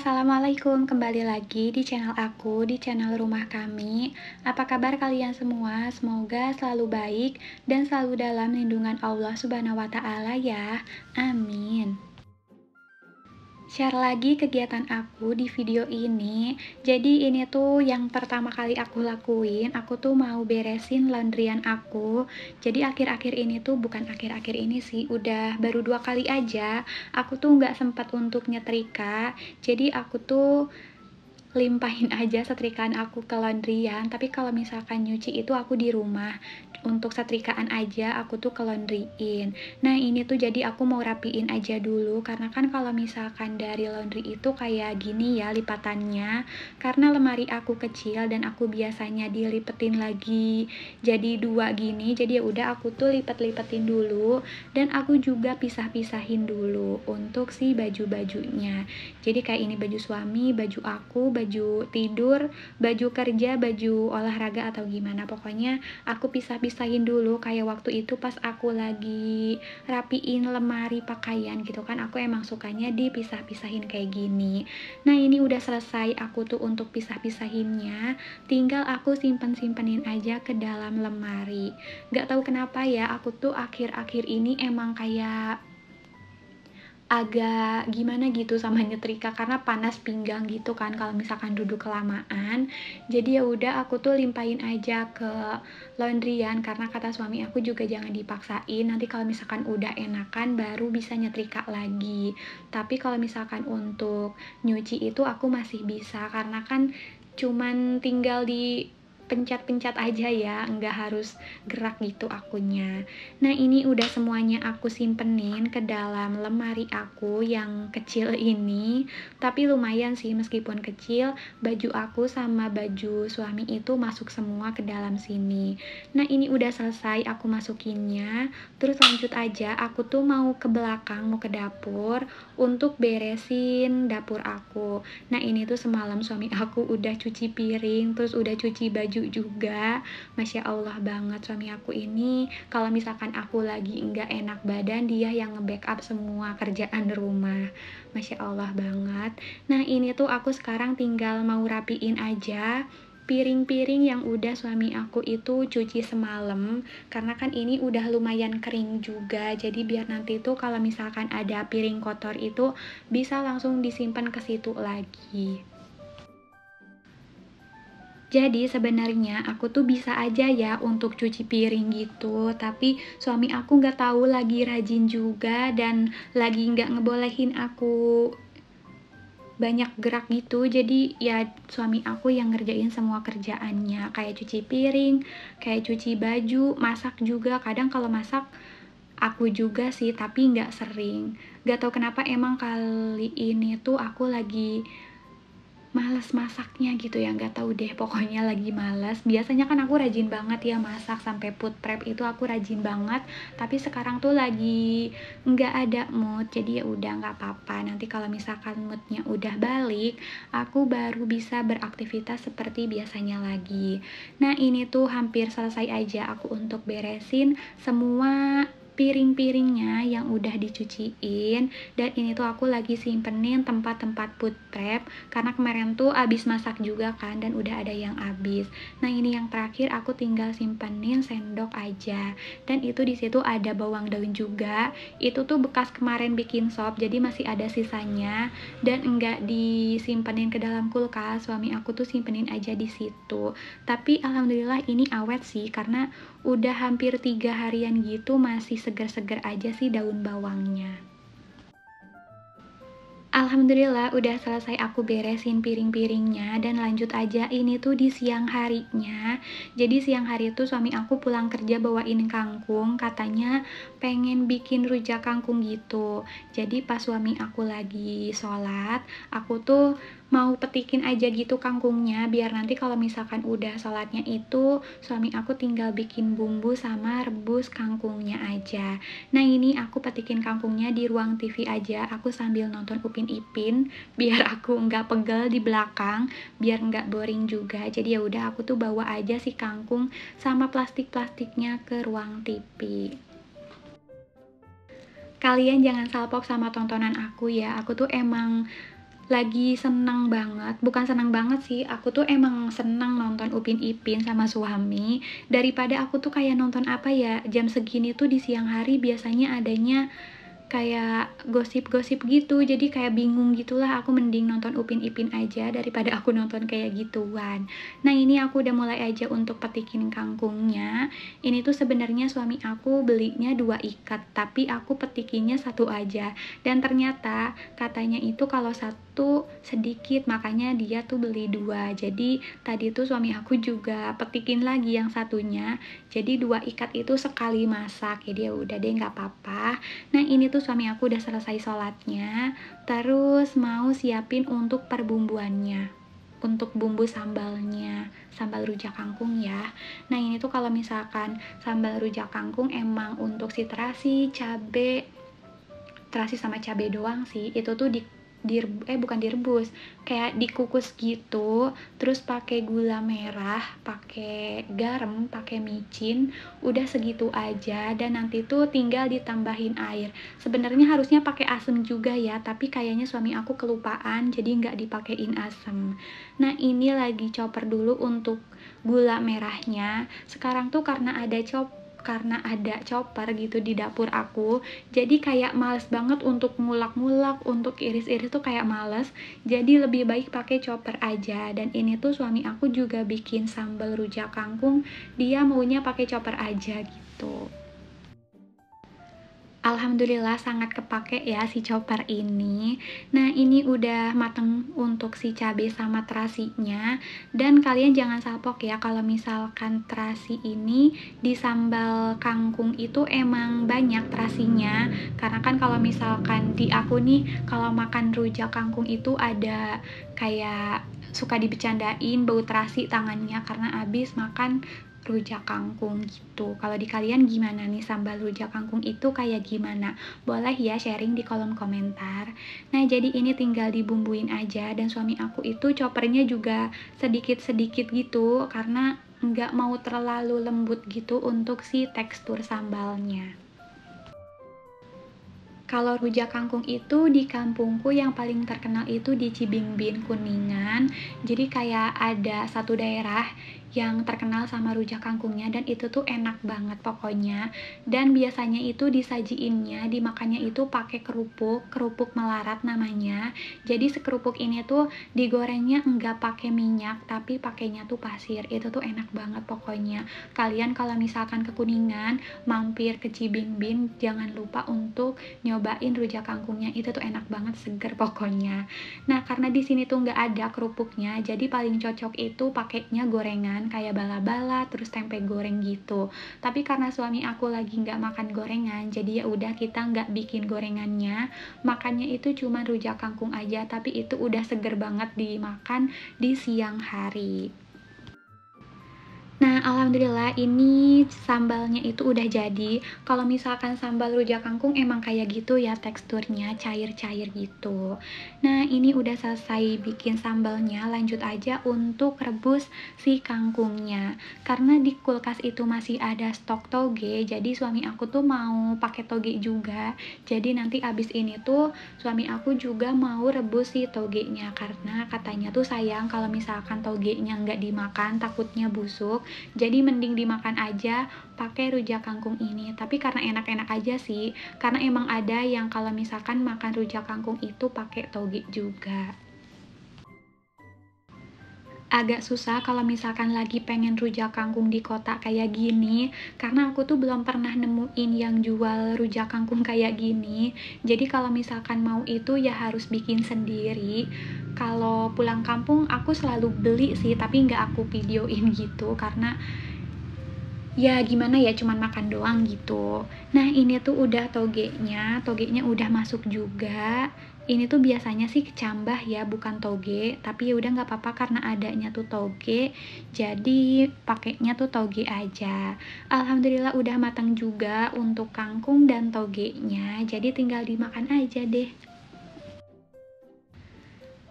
Assalamualaikum, kembali lagi di channel aku, di channel rumah kami. Apa kabar kalian semua? Semoga selalu baik dan selalu dalam lindungan Allah Subhanahu wa Ta'ala, ya. Amin share lagi kegiatan aku di video ini. Jadi ini tuh yang pertama kali aku lakuin, aku tuh mau beresin laundryan aku. Jadi akhir-akhir ini tuh bukan akhir-akhir ini sih, udah baru dua kali aja. Aku tuh nggak sempat untuk nyetrika. Jadi aku tuh limpahin aja setrikaan aku ke laundryan tapi kalau misalkan nyuci itu aku di rumah untuk setrikaan aja aku tuh ke laundryin nah ini tuh jadi aku mau rapiin aja dulu karena kan kalau misalkan dari laundry itu kayak gini ya lipatannya karena lemari aku kecil dan aku biasanya dilipetin lagi jadi dua gini jadi ya udah aku tuh lipet-lipetin dulu dan aku juga pisah-pisahin dulu untuk si baju-bajunya jadi kayak ini baju suami baju aku baju tidur, baju kerja, baju olahraga atau gimana. Pokoknya aku pisah-pisahin dulu kayak waktu itu pas aku lagi rapiin lemari pakaian gitu kan. Aku emang sukanya dipisah-pisahin kayak gini. Nah, ini udah selesai aku tuh untuk pisah-pisahinnya. Tinggal aku simpen-simpenin aja ke dalam lemari. Gak tahu kenapa ya, aku tuh akhir-akhir ini emang kayak agak gimana gitu sama nyetrika karena panas pinggang gitu kan kalau misalkan duduk kelamaan. Jadi ya udah aku tuh limpahin aja ke laundryan karena kata suami aku juga jangan dipaksain. Nanti kalau misalkan udah enakan baru bisa nyetrika lagi. Tapi kalau misalkan untuk nyuci itu aku masih bisa karena kan cuman tinggal di pencet-pencet aja ya, nggak harus gerak gitu akunya. Nah ini udah semuanya aku simpenin ke dalam lemari aku yang kecil ini, tapi lumayan sih meskipun kecil, baju aku sama baju suami itu masuk semua ke dalam sini. Nah ini udah selesai aku masukinnya, terus lanjut aja aku tuh mau ke belakang, mau ke dapur untuk beresin dapur aku. Nah ini tuh semalam suami aku udah cuci piring, terus udah cuci baju juga Masya Allah banget suami aku ini kalau misalkan aku lagi nggak enak badan dia yang nge-backup semua kerjaan rumah Masya Allah banget nah ini tuh aku sekarang tinggal mau rapiin aja piring-piring yang udah suami aku itu cuci semalam karena kan ini udah lumayan kering juga jadi biar nanti tuh kalau misalkan ada piring kotor itu bisa langsung disimpan ke situ lagi jadi sebenarnya aku tuh bisa aja ya untuk cuci piring gitu, tapi suami aku nggak tahu lagi rajin juga dan lagi nggak ngebolehin aku banyak gerak gitu jadi ya suami aku yang ngerjain semua kerjaannya kayak cuci piring kayak cuci baju masak juga kadang kalau masak aku juga sih tapi nggak sering Gak tau kenapa emang kali ini tuh aku lagi males masaknya gitu ya nggak tahu deh pokoknya lagi males biasanya kan aku rajin banget ya masak sampai food prep itu aku rajin banget tapi sekarang tuh lagi nggak ada mood jadi ya udah nggak apa-apa nanti kalau misalkan moodnya udah balik aku baru bisa beraktivitas seperti biasanya lagi nah ini tuh hampir selesai aja aku untuk beresin semua piring-piringnya yang udah dicuciin dan ini tuh aku lagi simpenin tempat-tempat food prep karena kemarin tuh abis masak juga kan dan udah ada yang abis nah ini yang terakhir aku tinggal simpenin sendok aja dan itu disitu ada bawang daun juga itu tuh bekas kemarin bikin sop jadi masih ada sisanya dan enggak disimpenin ke dalam kulkas suami aku tuh simpenin aja di situ tapi alhamdulillah ini awet sih karena udah hampir tiga harian gitu masih seger-seger aja sih daun bawangnya. Alhamdulillah udah selesai aku beresin piring-piringnya dan lanjut aja ini tuh di siang harinya. Jadi siang hari itu suami aku pulang kerja bawain kangkung, katanya pengen bikin rujak kangkung gitu. Jadi pas suami aku lagi sholat, aku tuh mau petikin aja gitu kangkungnya biar nanti kalau misalkan udah salatnya itu suami aku tinggal bikin bumbu sama rebus kangkungnya aja nah ini aku petikin kangkungnya di ruang TV aja aku sambil nonton Upin Ipin biar aku nggak pegel di belakang biar nggak boring juga jadi ya udah aku tuh bawa aja si kangkung sama plastik-plastiknya ke ruang TV kalian jangan salpok sama tontonan aku ya aku tuh emang lagi senang banget, bukan senang banget sih, aku tuh emang senang nonton Upin Ipin sama suami daripada aku tuh kayak nonton apa ya, jam segini tuh di siang hari biasanya adanya kayak gosip-gosip gitu jadi kayak bingung gitulah aku mending nonton Upin Ipin aja daripada aku nonton kayak gituan nah ini aku udah mulai aja untuk petikin kangkungnya ini tuh sebenarnya suami aku belinya dua ikat tapi aku petikinnya satu aja dan ternyata katanya itu kalau satu tuh sedikit makanya dia tuh beli dua jadi tadi tuh suami aku juga petikin lagi yang satunya jadi dua ikat itu sekali masak jadi dia ya udah deh nggak apa-apa nah ini tuh suami aku udah selesai sholatnya terus mau siapin untuk perbumbuannya untuk bumbu sambalnya sambal rujak kangkung ya nah ini tuh kalau misalkan sambal rujak kangkung emang untuk si terasi cabai terasi sama cabai doang sih itu tuh di direbu eh bukan direbus kayak dikukus gitu terus pakai gula merah pakai garam pakai micin udah segitu aja dan nanti tuh tinggal ditambahin air sebenarnya harusnya pakai asam juga ya tapi kayaknya suami aku kelupaan jadi nggak dipakein asam nah ini lagi chopper dulu untuk gula merahnya sekarang tuh karena ada chopper karena ada chopper gitu di dapur aku jadi kayak males banget untuk ngulak-ngulak untuk iris-iris tuh kayak males jadi lebih baik pakai chopper aja dan ini tuh suami aku juga bikin sambal rujak kangkung dia maunya pakai chopper aja gitu Alhamdulillah sangat kepake ya si chopper ini Nah ini udah mateng untuk si cabai sama terasinya Dan kalian jangan salpok ya kalau misalkan terasi ini di sambal kangkung itu emang banyak terasinya Karena kan kalau misalkan di aku nih kalau makan rujak kangkung itu ada kayak suka dibecandain bau terasi tangannya karena abis makan rujak kangkung gitu. Kalau di kalian gimana nih sambal rujak kangkung itu kayak gimana? Boleh ya sharing di kolom komentar. Nah, jadi ini tinggal dibumbuin aja dan suami aku itu chopernya juga sedikit-sedikit gitu karena nggak mau terlalu lembut gitu untuk si tekstur sambalnya. Kalau rujak kangkung itu di kampungku yang paling terkenal itu di Cibingbin Kuningan. Jadi kayak ada satu daerah yang terkenal sama rujak kangkungnya dan itu tuh enak banget pokoknya dan biasanya itu disajiinnya dimakannya itu pakai kerupuk kerupuk melarat namanya jadi sekerupuk ini tuh digorengnya enggak pakai minyak tapi pakainya tuh pasir itu tuh enak banget pokoknya kalian kalau misalkan ke Kuningan mampir ke Cibingbin jangan lupa untuk nyobain rujak kangkungnya itu tuh enak banget seger pokoknya nah karena di sini tuh nggak ada kerupuknya jadi paling cocok itu pakainya gorengan gorengan kayak bala-bala terus tempe goreng gitu tapi karena suami aku lagi nggak makan gorengan jadi ya udah kita nggak bikin gorengannya makannya itu cuma rujak kangkung aja tapi itu udah seger banget dimakan di siang hari Nah, alhamdulillah ini sambalnya itu udah jadi. Kalau misalkan sambal rujak kangkung emang kayak gitu ya teksturnya, cair-cair gitu. Nah, ini udah selesai bikin sambalnya, lanjut aja untuk rebus si kangkungnya. Karena di kulkas itu masih ada stok toge, jadi suami aku tuh mau pakai toge juga. Jadi nanti abis ini tuh suami aku juga mau rebus si togenya karena katanya tuh sayang kalau misalkan togenya nggak dimakan takutnya busuk jadi mending dimakan aja pakai rujak kangkung ini. Tapi karena enak-enak aja sih, karena emang ada yang kalau misalkan makan rujak kangkung itu pakai toge juga agak susah kalau misalkan lagi pengen rujak kangkung di kota kayak gini karena aku tuh belum pernah nemuin yang jual rujak kangkung kayak gini jadi kalau misalkan mau itu ya harus bikin sendiri kalau pulang kampung aku selalu beli sih tapi nggak aku videoin gitu karena ya gimana ya cuman makan doang gitu nah ini tuh udah togenya togenya udah masuk juga ini tuh biasanya sih kecambah ya bukan toge tapi ya udah nggak apa-apa karena adanya tuh toge jadi pakainya tuh toge aja alhamdulillah udah matang juga untuk kangkung dan togenya jadi tinggal dimakan aja deh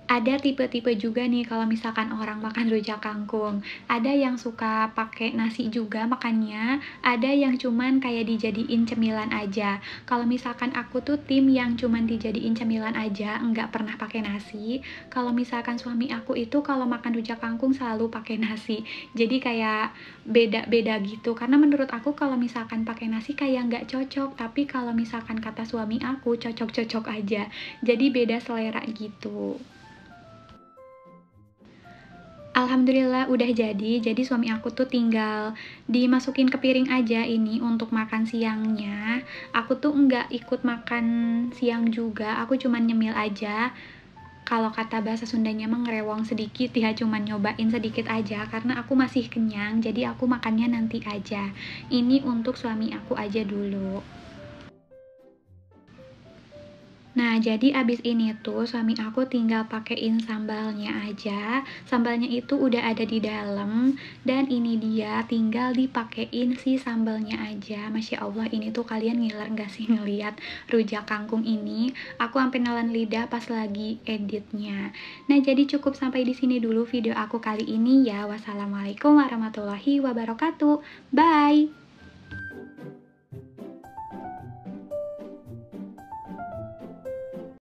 ada tipe-tipe juga nih kalau misalkan orang makan rujak kangkung. Ada yang suka pakai nasi juga makannya, ada yang cuman kayak dijadiin cemilan aja. Kalau misalkan aku tuh tim yang cuman dijadiin cemilan aja, nggak pernah pakai nasi. Kalau misalkan suami aku itu kalau makan rujak kangkung selalu pakai nasi. Jadi kayak beda-beda gitu. Karena menurut aku kalau misalkan pakai nasi kayak nggak cocok, tapi kalau misalkan kata suami aku cocok-cocok aja. Jadi beda selera gitu. Alhamdulillah udah jadi. Jadi suami aku tuh tinggal dimasukin ke piring aja ini untuk makan siangnya. Aku tuh nggak ikut makan siang juga. Aku cuman nyemil aja. Kalau kata bahasa Sundanya mah ngerewong sedikit ya cuman nyobain sedikit aja karena aku masih kenyang. Jadi aku makannya nanti aja. Ini untuk suami aku aja dulu. Nah, jadi abis ini tuh suami aku tinggal pakein sambalnya aja. Sambalnya itu udah ada di dalam dan ini dia tinggal dipakein si sambalnya aja. Masya Allah ini tuh kalian ngiler gak sih ngeliat rujak kangkung ini? Aku sampai nelan lidah pas lagi editnya. Nah, jadi cukup sampai di sini dulu video aku kali ini ya. Wassalamualaikum warahmatullahi wabarakatuh. Bye.